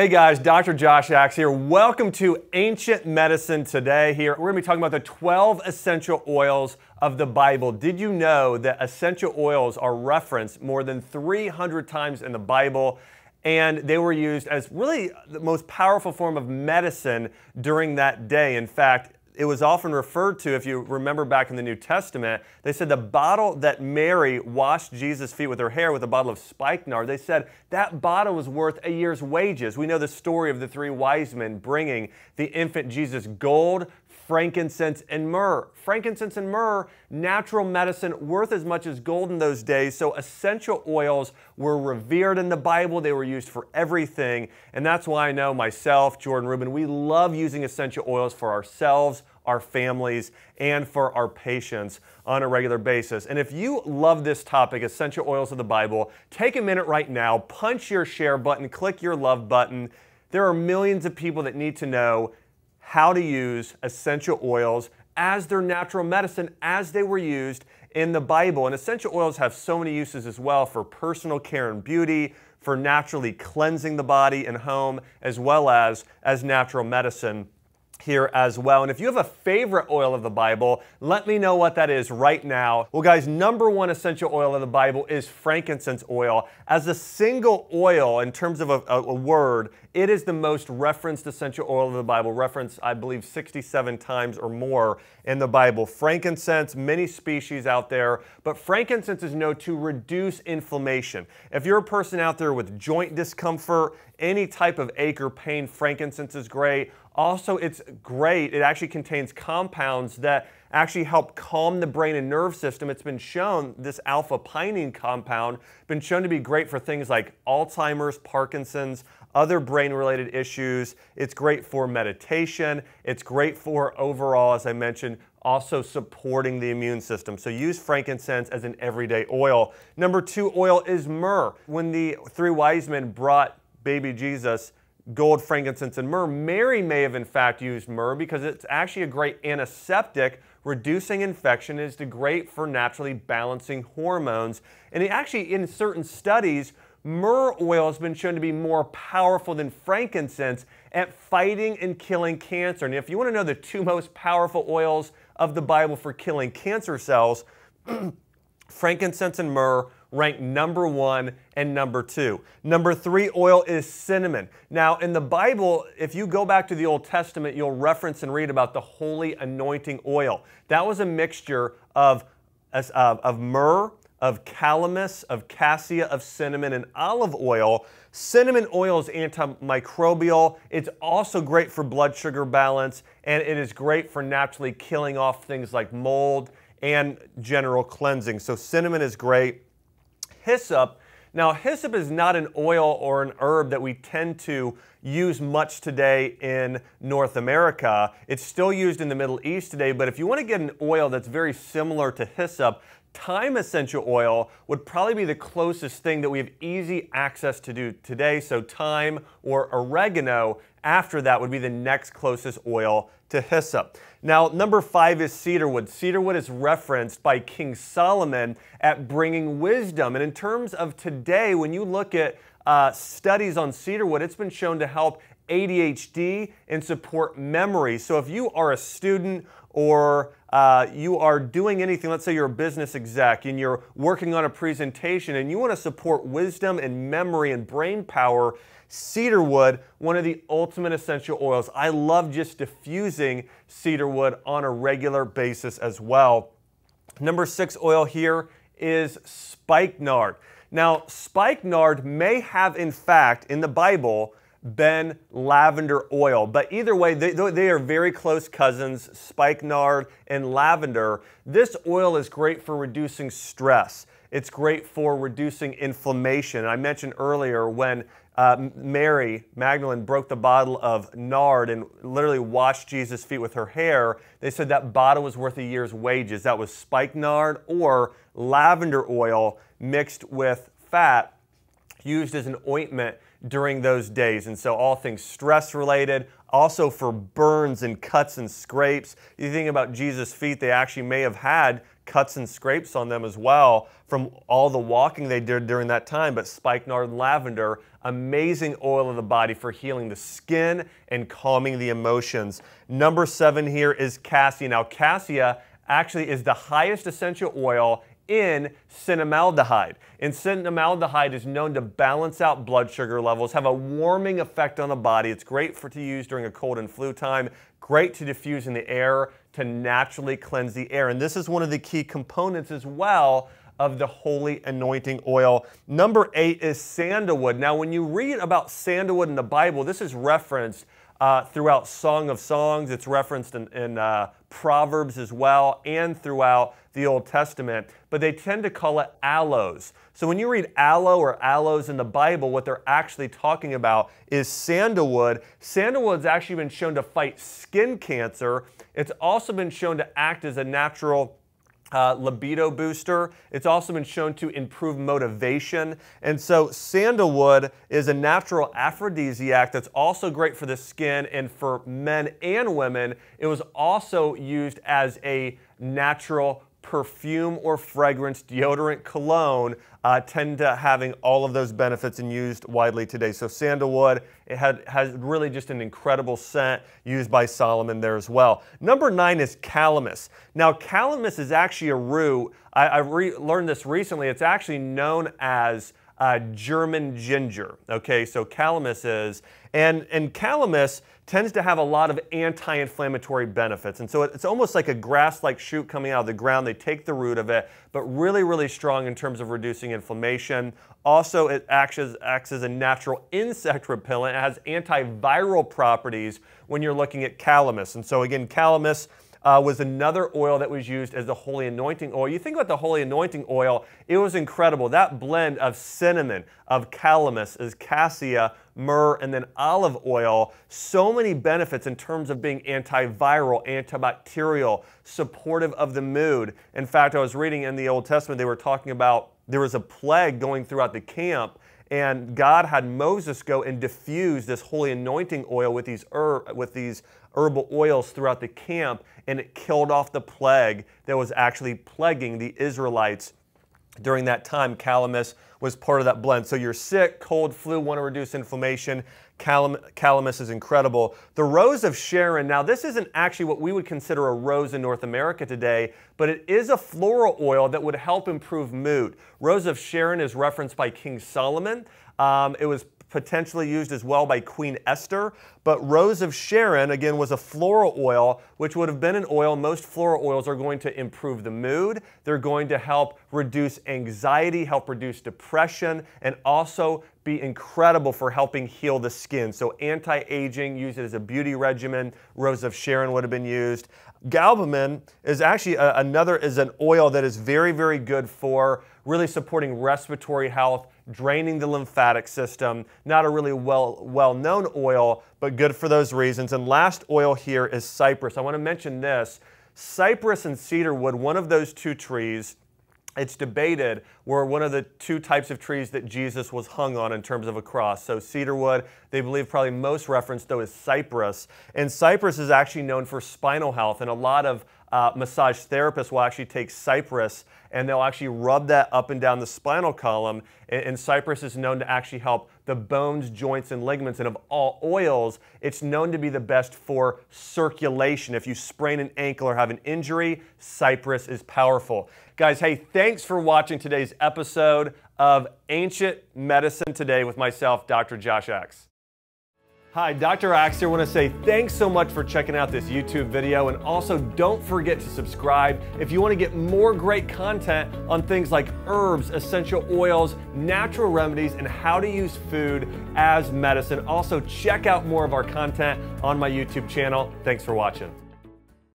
Hey guys, Dr. Josh Axe here. Welcome to Ancient Medicine Today here. We're going to be talking about the 12 essential oils of the Bible. Did you know that essential oils are referenced more than 300 times in the Bible? And they were used as really the most powerful form of medicine during that day. In fact, it was often referred to, if you remember back in the New Testament, they said the bottle that Mary washed Jesus' feet with her hair with a bottle of spikenard, they said that bottle was worth a year's wages. We know the story of the three wise men bringing the infant Jesus gold frankincense and myrrh. Frankincense and myrrh, natural medicine worth as much as gold in those days, so essential oils were revered in the Bible. They were used for everything, and that's why I know myself, Jordan Rubin, we love using essential oils for ourselves, our families, and for our patients on a regular basis. And if you love this topic, essential oils of the Bible, take a minute right now, punch your share button, click your love button. There are millions of people that need to know how to use essential oils as their natural medicine as they were used in the Bible. And essential oils have so many uses as well for personal care and beauty, for naturally cleansing the body and home, as well as as natural medicine here as well. And if you have a favorite oil of the Bible, let me know what that is right now. Well, guys, number one essential oil of the Bible is frankincense oil. As a single oil, in terms of a, a, word, it is the most referenced essential oil of the Bible, referenced, I believe, 67 times or more in the Bible. Frankincense, many species out there, but frankincense is known to reduce inflammation. If you're a person out there with joint discomfort, any type of ache or pain, frankincense is great. Also, it's great. It actually contains compounds that actually help calm the brain and nerve system. It's been shown, this alpha pinene compound, been shown to be great for things like Alzheimer's, Parkinson's, other brain related issues. It's great for meditation. It's great for overall, as I mentioned, also supporting the immune system. So use frankincense as an everyday oil. Number two oil is myrrh. When the three wise men brought baby Jesus, gold, frankincense, and myrrh, Mary may have in fact used myrrh because it's actually a great antiseptic. Reducing infection is great for naturally balancing hormones. And it actually, in certain studies, myrrh oil has been shown to be more powerful than frankincense at fighting and killing cancer. And if you want to know the two most powerful oils of the Bible for killing cancer cells, frankincense and myrrh rank number one and number two. Number three oil is cinnamon. Now, in the Bible, if you go back to the Old Testament, you'll reference and read about the holy anointing oil. That was a mixture of, of, of myrrh of calamus, of cassia, of cinnamon, and olive oil. Cinnamon oil is antimicrobial. It's also great for blood sugar balance, and it is great for naturally killing off things like mold and general cleansing. So, cinnamon is great. Hyssop. Now, hyssop is not an oil or an herb that we tend to use much today in North America. It's still used in the Middle East today, but if you want to get an oil that's very similar to hyssop, Time essential oil would probably be the closest thing that we have easy access to do today. So thyme or oregano after that would be the next closest oil to hyssop. Now, number five is cedarwood. Cedarwood is referenced by King Solomon at bringing wisdom. And in terms of today, when you look at uh, studies on cedarwood, it's been shown to help ADHD and support memory. So if you are a student or uh, you are doing anything, let's say you're a business exec and you're working on a presentation and you want to support wisdom and memory and brain power, cedarwood, one of the ultimate essential oils. I love just diffusing cedarwood on a regular basis as well. Number six oil here is spikenard. Now, spikenard may have, in fact, in the Bible, Ben lavender oil. But either way, they, they, are very close cousins, spikenard and lavender. This oil is great for reducing stress. It's great for reducing inflammation. And I mentioned earlier when uh, Mary Magdalene broke the bottle of nard and literally washed Jesus' feet with her hair, they said that bottle was worth a year's wages. That was spikenard or lavender oil mixed with fat used as an ointment during those days. And so, all things stress related, also for burns and cuts and scrapes. You think about Jesus' feet, they actually may have had cuts and scrapes on them as well from all the walking they did during that time. But spikenard and lavender, amazing oil of the body for healing the skin and calming the emotions. Number seven here is cassia. Now, cassia actually is the highest essential oil in cinnamaldehyde. And cinnamaldehyde is known to balance out blood sugar levels, have a warming effect on the body. It's great for to use during a cold and flu time, great to diffuse in the air to naturally cleanse the air. And this is one of the key components as well of the holy anointing oil. Number eight is sandalwood. Now, when you read about sandalwood in the Bible, this is referenced uh, throughout Song of Songs. It's referenced in, in uh, Proverbs as well, and throughout the Old Testament, but they tend to call it aloes. So when you read aloe or aloes in the Bible, what they're actually talking about is sandalwood. Sandalwood's actually been shown to fight skin cancer. It's also been shown to act as a natural uh, libido booster. It's also been shown to improve motivation. And so, sandalwood is a natural aphrodisiac that's also great for the skin and for men and women. It was also used as a natural perfume or fragrance, deodorant, cologne uh, tend to having all of those benefits and used widely today. So sandalwood, it had, has really just an incredible scent used by Solomon there as well. Number nine is calamus. Now calamus is actually a root. I, I learned this recently. It's actually known as uh, German ginger. Okay, so calamus is, and, and calamus tends to have a lot of anti-inflammatory benefits. And so it, it's almost like a grass-like shoot coming out of the ground. They take the root of it, but really, really strong in terms of reducing inflammation. Also, it acts as, acts as a natural insect repellent. It has antiviral properties when you're looking at calamus. And so again, calamus, uh, was another oil that was used as the holy anointing oil. You think about the holy anointing oil, it was incredible. That blend of cinnamon, of calamus, is cassia, myrrh, and then olive oil. So many benefits in terms of being antiviral, antibacterial, supportive of the mood. In fact, I was reading in the Old Testament, they were talking about there was a plague going throughout the camp and God had Moses go and diffuse this holy anointing oil with these, er, with these herbal oils throughout the camp, and it killed off the plague that was actually plaguing the Israelites during that time. Calamus was part of that blend. So you're sick, cold, flu, want to reduce inflammation. Calam- calamus is incredible. The Rose of Sharon, now this isn't actually what we would consider a rose in North America today, but it is a floral oil that would help improve mood. Rose of Sharon is referenced by King Solomon. Um, it was potentially used as well by Queen Esther, but Rose of Sharon, again, was a floral oil, which would have been an oil. Most floral oils are going to improve the mood. They're going to help reduce anxiety, help reduce depression, and also be incredible for helping heal the skin. So anti-aging, use it as a beauty regimen. Rose of Sharon would have been used. Galbamin is actually a, another, is an oil that is very, very good for really supporting respiratory health, draining the lymphatic system. Not a really well well known oil, but good for those reasons. And last oil here is cypress. I want to mention this. Cypress and cedarwood, one of those two trees, it's debated were one of the two types of trees that Jesus was hung on in terms of a cross. So cedarwood, they believe probably most referenced though is cypress. And cypress is actually known for spinal health and a lot of uh, massage therapists will actually take cypress and they'll actually rub that up and down the spinal column. And, and, cypress is known to actually help the bones, joints, and ligaments. And of all oils, it's known to be the best for circulation. If you sprain an ankle or have an injury, cypress is powerful. Guys, hey, thanks for watching today's episode of Ancient Medicine Today with myself, Dr. Josh Axe. Hi, Dr. Axter. I want to say thanks so much for checking out this YouTube video and also don't forget to subscribe if you want to get more great content on things like herbs, essential oils, natural remedies, and how to use food as medicine. Also, check out more of our content on my YouTube channel. Thanks for watching.